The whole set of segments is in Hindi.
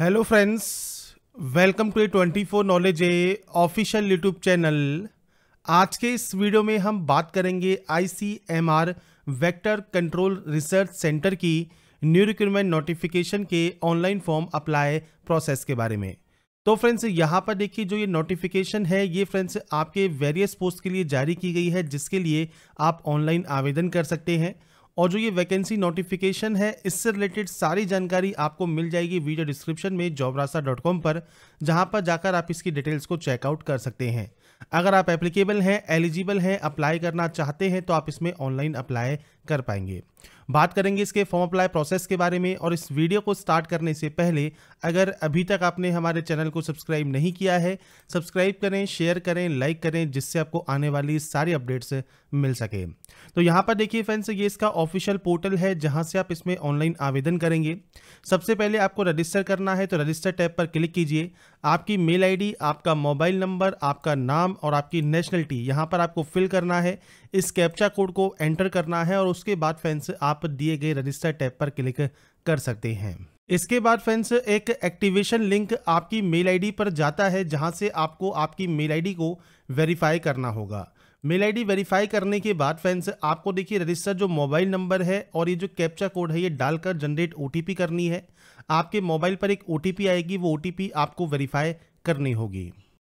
hello friends welcome to A twenty four knowledge A official YouTube channel आज के इस वीडियो में हम बात करेंगे ICMR vector control research centre की न्यू रिक्रूटमेंट नोटिफिकेशन के ऑनलाइन फॉर्म अप्लाई प्रोसेस के बारे में तो फ्रेंड्स यहाँ पर देखिए जो ये नोटिफिकेशन है ये फ्रेंड्स आपके वेरियस पोस्ट के लिए जारी की गई है जिसके लिए आप ऑनलाइन आवेदन कर सकते हैं और जो ये वैकेंसी नोटिफिकेशन है इससे रिलेटेड सारी जानकारी आपको मिल जाएगी वीडियो डिस्क्रिप्शन में जॉबरासा डॉट कॉम पर जहाँ पर जाकर आप इसकी डिटेल्स को चेकआउट कर सकते हैं अगर आप एप्लीकेबल हैं एलिजिबल हैं अप्लाई करना चाहते हैं तो आप इसमें ऑनलाइन अप्लाई कर पाएंगे बात करेंगे इसके फॉर्म अप्लाई प्रोसेस के बारे में और इस वीडियो को स्टार्ट करने से पहले अगर अभी तक आपने हमारे चैनल को सब्सक्राइब नहीं किया है सब्सक्राइब करें शेयर करें लाइक करें जिससे आपको आने वाली सारी अपडेट्स मिल सके तो यहाँ पर देखिए फ्रेंड्स ये इसका ऑफिशियल पोर्टल है जहाँ से आप इसमें ऑनलाइन आवेदन करेंगे सबसे पहले आपको रजिस्टर करना है तो रजिस्टर टैब पर क्लिक कीजिए आपकी मेल आई आपका मोबाइल नंबर आपका नाम और आपकी नेशनलिटी यहाँ पर आपको फिल करना है इस कैप्चा कोड को एंटर करना है और उस उसके बाद फैंस आप दिए गए रजिस्टर टैब पर क्लिक कर सकते हैं इसके बाद फ्रेंड्स एक एक्टिवेशन लिंक आपकी मेल आईडी पर जाता है जहां से आपको आपकी मेल आईडी को वेरीफाई करना होगा मेल आईडी वेरीफाई करने के बाद फ्रेंड्स आपको देखिए रजिस्टर जो मोबाइल नंबर है और ये जो कैप्चा कोड है ये डालकर जनरेट ओटीपी करनी है आपके मोबाइल पर एक ओटीपी आएगी वो ओटीपी आपको वेरीफाई करनी होगी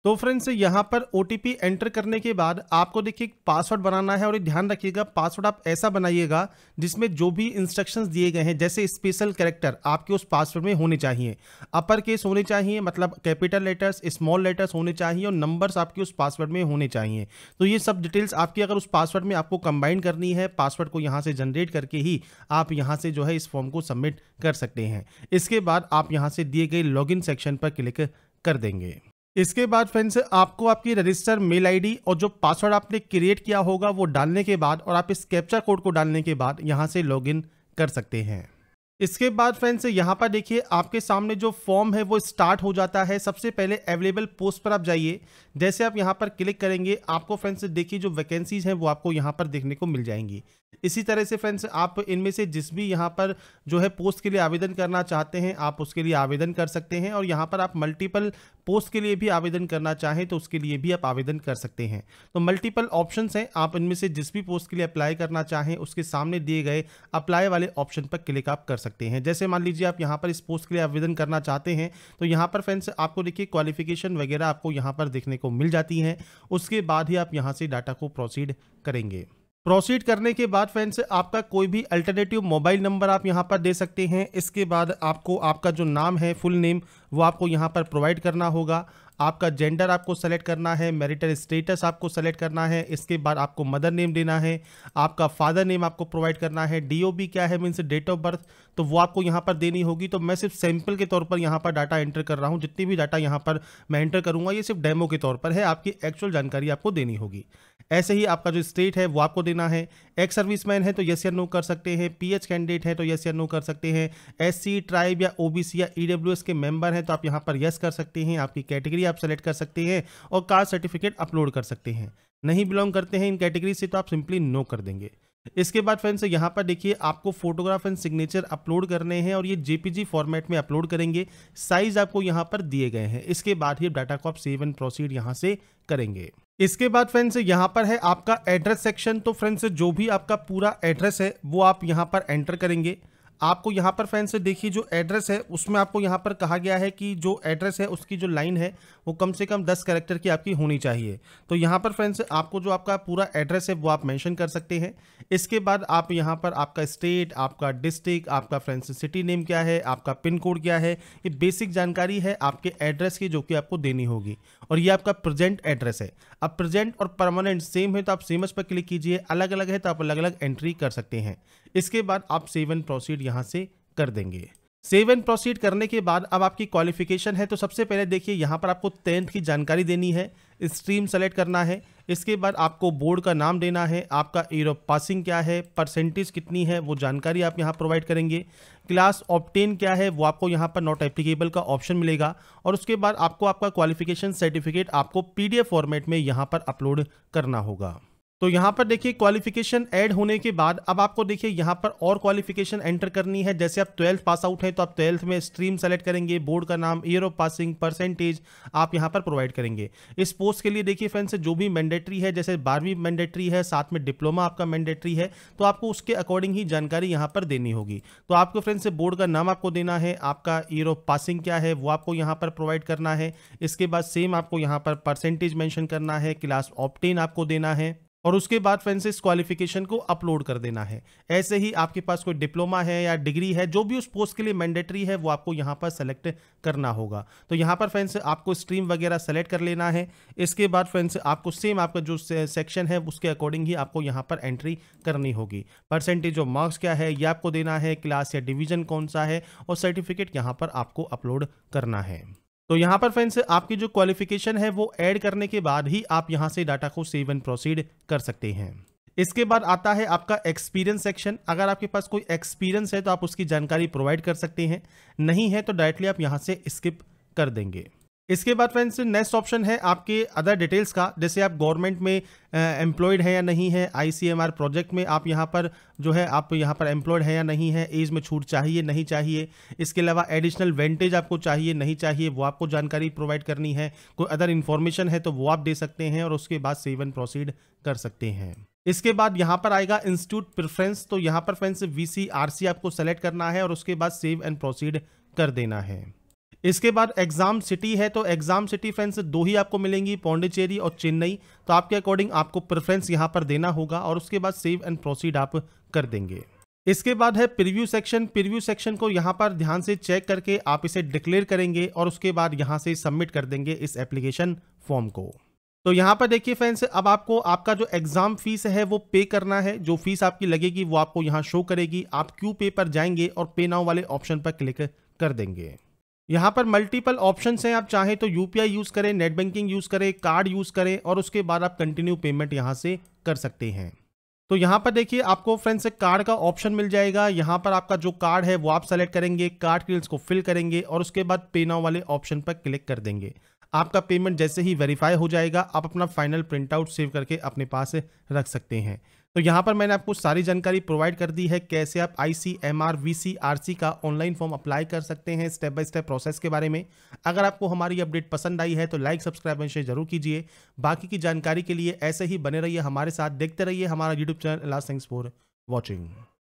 तो फ्रेंड्स यहाँ पर ओ एंटर करने के बाद आपको देखिए पासवर्ड बनाना है और ध्यान रखिएगा पासवर्ड आप ऐसा बनाइएगा जिसमें जो भी इंस्ट्रक्शंस दिए गए हैं जैसे स्पेशल कैरेक्टर आपके उस पासवर्ड में होने चाहिए अपर केस होने चाहिए मतलब कैपिटल लेटर्स स्मॉल लेटर्स होने चाहिए और नंबर्स आपके उस पासवर्ड में होने चाहिए तो ये सब डिटेल्स आपकी अगर उस पासवर्ड में आपको कंबाइन करनी है पासवर्ड को यहाँ से जनरेट करके ही आप यहाँ से जो है इस फॉर्म को सबमिट कर सकते हैं इसके बाद आप यहाँ से दिए गए लॉग सेक्शन पर क्लिक कर देंगे इसके बाद फ्रेंड्स आपको आपकी रजिस्टर मेल आईडी और जो पासवर्ड आपने क्रिएट किया होगा वो डालने के बाद और आप इस कैप्चर कोड को डालने के बाद यहाँ से लॉगिन कर सकते हैं इसके बाद फ्रेंड्स यहाँ पर देखिए आपके सामने जो फॉर्म है वो स्टार्ट हो जाता है सबसे पहले अवेलेबल पोस्ट पर आप जाइए जैसे आप यहाँ पर क्लिक करेंगे आपको फ्रेंड्स देखिए जो वैकेंसीज हैं वो आपको यहाँ पर देखने को मिल जाएंगी इसी तरह से फ्रेंड्स आप इनमें से जिस भी यहाँ पर जो है पोस्ट के लिए आवेदन करना चाहते हैं आप उसके लिए आवेदन कर सकते हैं और यहाँ पर आप मल्टीपल पोस्ट के लिए भी आवेदन करना चाहें तो उसके लिए भी आप आवेदन कर सकते हैं तो मल्टीपल ऑप्शंस हैं आप इनमें से जिस भी पोस्ट के लिए अप्लाई करना चाहें उसके सामने दिए गए अप्लाई वाले ऑप्शन पर क्लिक आप कर सकते हैं जैसे मान लीजिए आप यहाँ पर इस पोस्ट के लिए आवेदन करना चाहते हैं तो यहाँ पर फ्रेंड्स आपको देखिए क्वालिफिकेशन वगैरह आपको यहाँ पर देखने को मिल जाती हैं उसके बाद ही आप यहाँ से डाटा को प्रोसीड करेंगे प्रोसीड करने के बाद फ्रेंड्स आपका कोई भी अल्टरनेटिव मोबाइल नंबर आप यहाँ पर दे सकते हैं इसके बाद आपको आपका जो नाम है फुल नेम वो आपको यहाँ पर प्रोवाइड करना होगा आपका जेंडर आपको सेलेक्ट करना है मैरिटल स्टेटस आपको सेलेक्ट करना है इसके बाद आपको मदर नेम देना है आपका फादर नेम आपको प्रोवाइड करना है डी क्या है मीन्स डेट ऑफ बर्थ तो वो आपको यहाँ पर देनी होगी तो मैं सिर्फ सैंपल के तौर पर यहाँ पर डाटा एंटर कर रहा हूँ जितनी भी डाटा यहाँ पर मैं एंटर करूँगा ये सिर्फ डेमो के तौर पर है आपकी एक्चुअल जानकारी आपको देनी होगी ऐसे ही आपका जो स्टेट है वो आपको देना है एक्स सर्विसमैन है तो यस या नो कर सकते हैं पीएच कैंडिडेट है तो यस या नो कर सकते हैं एससी ट्राइब या ओबीसी या ईडब्ल्यूएस e के मेंबर हैं तो आप यहां पर यस कर सकते हैं आपकी कैटेगरी आप सेलेक्ट कर सकते हैं और कास्ट सर्टिफिकेट अपलोड कर सकते हैं नहीं बिलोंग करते हैं इन कैटेगरी से तो आप सिंपली नो कर देंगे इसके बाद फ्रेंड्स यहाँ पर देखिए आपको फोटोग्राफ एंड सिग्नेचर अपलोड करने हैं और ये जेपीजी फॉर्मेट में अपलोड करेंगे साइज आपको यहाँ पर दिए गए हैं इसके बाद ही डाटा को आप सेव एंड प्रोसीड यहाँ से करेंगे इसके बाद फ्रेंड्स यहाँ पर है आपका एड्रेस सेक्शन तो फ्रेंड्स जो भी आपका पूरा एड्रेस है वो आप यहाँ पर एंटर करेंगे आपको यहाँ पर फ्रेंड्स देखिए जो एड्रेस है उसमें आपको यहाँ पर कहा गया है कि जो एड्रेस है उसकी जो लाइन है वो कम से कम दस करेक्टर की आपकी होनी चाहिए तो यहाँ पर फ्रेंड्स आपको जो आपका पूरा एड्रेस है वो आप मेंशन कर सकते हैं इसके बाद आप यहाँ पर आपका स्टेट आपका डिस्ट्रिक्ट आपका फ्रेंड्स सिटी नेम क्या है आपका पिन कोड क्या है ये बेसिक जानकारी है आपके एड्रेस की जो कि आपको देनी होगी और ये आपका प्रजेंट एड्रेस है अब प्रजेंट और परमानेंट सेम है तो आप सेमस पर क्लिक कीजिए अलग अलग है तो आप अलग अलग एंट्री कर सकते हैं इसके बाद आप सेवन प्रोसीड यहाँ से कर देंगे सेव एंड प्रोसीड करने के बाद अब आपकी क्वालिफिकेशन है तो सबसे पहले देखिए यहाँ पर आपको टेंथ की जानकारी देनी है स्ट्रीम सेलेक्ट करना है इसके बाद आपको बोर्ड का नाम देना है आपका एयर ऑफ पासिंग क्या है परसेंटेज कितनी है वो जानकारी आप यहाँ प्रोवाइड करेंगे क्लास ऑप्टेन क्या है वो आपको यहाँ पर नॉट एप्लीकेबल का ऑप्शन मिलेगा और उसके बाद आपको आपका क्वालिफिकेशन सर्टिफिकेट आपको पीडीएफ फॉर्मेट में यहाँ पर अपलोड करना होगा तो यहाँ पर देखिए क्वालिफिकेशन ऐड होने के बाद अब आपको देखिए यहाँ पर और क्वालिफिकेशन एंटर करनी है जैसे आप ट्वेल्थ पास आउट हैं तो आप ट्वेल्थ में स्ट्रीम सेलेक्ट करेंगे बोर्ड का नाम ईयर ऑफ पासिंग परसेंटेज आप यहाँ पर प्रोवाइड करेंगे इस पोस्ट के लिए देखिए फ्रेंड्स जो भी मैंडेटरी है जैसे बारहवीं मैंडेटरी है साथ में डिप्लोमा आपका मैंडेटरी है तो आपको उसके अकॉर्डिंग ही जानकारी यहाँ पर देनी होगी तो आपको फ्रेंड्स बोर्ड का नाम आपको देना है आपका ईयर ऑफ पासिंग क्या है वो आपको यहाँ पर प्रोवाइड करना है इसके बाद सेम आपको यहाँ पर परसेंटेज मैंशन करना है क्लास ऑप्टेन आपको देना है और उसके बाद से इस क्वालिफिकेशन को अपलोड कर देना है ऐसे ही आपके पास कोई डिप्लोमा है या डिग्री है जो भी उस पोस्ट के लिए मैंडेटरी है वो आपको यहाँ पर सेलेक्ट करना होगा तो यहाँ पर फ्रेंड्स आपको स्ट्रीम वगैरह सेलेक्ट कर लेना है इसके बाद फ्रेंड्स आपको सेम आपका जो सेक्शन है उसके अकॉर्डिंग ही आपको यहाँ पर एंट्री करनी होगी परसेंटेज ऑफ मार्क्स क्या है यह आपको देना है क्लास या डिवीजन कौन सा है और सर्टिफिकेट यहाँ पर आपको अपलोड करना है तो यहाँ पर फ्रेंड्स आपकी जो क्वालिफिकेशन है वो ऐड करने के बाद ही आप यहाँ से डाटा को सेव एंड प्रोसीड कर सकते हैं इसके बाद आता है आपका एक्सपीरियंस सेक्शन अगर आपके पास कोई एक्सपीरियंस है तो आप उसकी जानकारी प्रोवाइड कर सकते हैं नहीं है तो डायरेक्टली आप यहाँ से स्किप कर देंगे इसके बाद फ्रेंड्स नेक्स्ट ऑप्शन है आपके अदर डिटेल्स का जैसे आप गवर्नमेंट में एम्प्लॉयड है या नहीं है आईसीएमआर प्रोजेक्ट में आप यहाँ पर जो है आप यहाँ पर एम्प्लॉयड है या नहीं है एज में छूट चाहिए नहीं चाहिए इसके अलावा एडिशनल वेंटेज आपको चाहिए नहीं चाहिए वो आपको जानकारी प्रोवाइड करनी है कोई अदर इन्फॉर्मेशन है तो वो आप दे सकते हैं और उसके बाद सेवन प्रोसीड कर सकते हैं इसके बाद यहाँ पर आएगा इंस्टीट्यूट प्रेफरेंस तो यहाँ पर फ्रेंड्स वी आपको सेलेक्ट करना है और उसके बाद सेव एंड प्रोसीड कर देना है इसके बाद एग्जाम सिटी है तो एग्जाम सिटी फ्रेंड्स दो ही आपको मिलेंगी पौंडीचेरी और चेन्नई तो आपके अकॉर्डिंग आपको प्रेफरेंस यहाँ पर देना होगा और उसके बाद सेव एंड प्रोसीड आप कर देंगे इसके बाद है प्रीव्यू सेक्शन प्रीव्यू सेक्शन को यहाँ पर ध्यान से चेक करके आप इसे डिक्लेयर करेंगे और उसके बाद यहाँ से सबमिट कर देंगे इस एप्लीकेशन फॉर्म को तो यहाँ पर देखिए फ्रेंड्स अब आपको आपका जो एग्ज़ाम फीस है वो पे करना है जो फीस आपकी लगेगी वो आपको यहाँ शो करेगी आप क्यू पे पर जाएंगे और पे नाउ वाले ऑप्शन पर क्लिक कर देंगे यहाँ पर मल्टीपल ऑप्शंस हैं आप चाहे तो यूपीआई यूज़ करें नेट बैंकिंग यूज़ करें कार्ड यूज़ करें और उसके बाद आप कंटिन्यू पेमेंट यहाँ से कर सकते हैं तो यहाँ पर देखिए आपको फ्रेंड्स एक कार्ड का ऑप्शन मिल जाएगा यहाँ पर आपका जो कार्ड है वो आप सेलेक्ट करेंगे कार्ड डिटेल्स को फिल करेंगे और उसके बाद पे नाउ वाले ऑप्शन पर क्लिक कर देंगे आपका पेमेंट जैसे ही वेरीफाई हो जाएगा आप अपना फाइनल प्रिंटआउट सेव करके अपने पास रख सकते हैं तो यहाँ पर मैंने आपको सारी जानकारी प्रोवाइड कर दी है कैसे आप I C M R V C R C का ऑनलाइन फॉर्म अप्लाई कर सकते हैं स्टेप बाय स्टेप प्रोसेस के बारे में अगर आपको हमारी अपडेट पसंद आई है तो लाइक सब्सक्राइब एंड शेयर जरूर कीजिए बाकी की जानकारी के लिए ऐसे ही बने रहिए हमारे साथ देखते रहिए हमारा YouTube channel last thanks for watching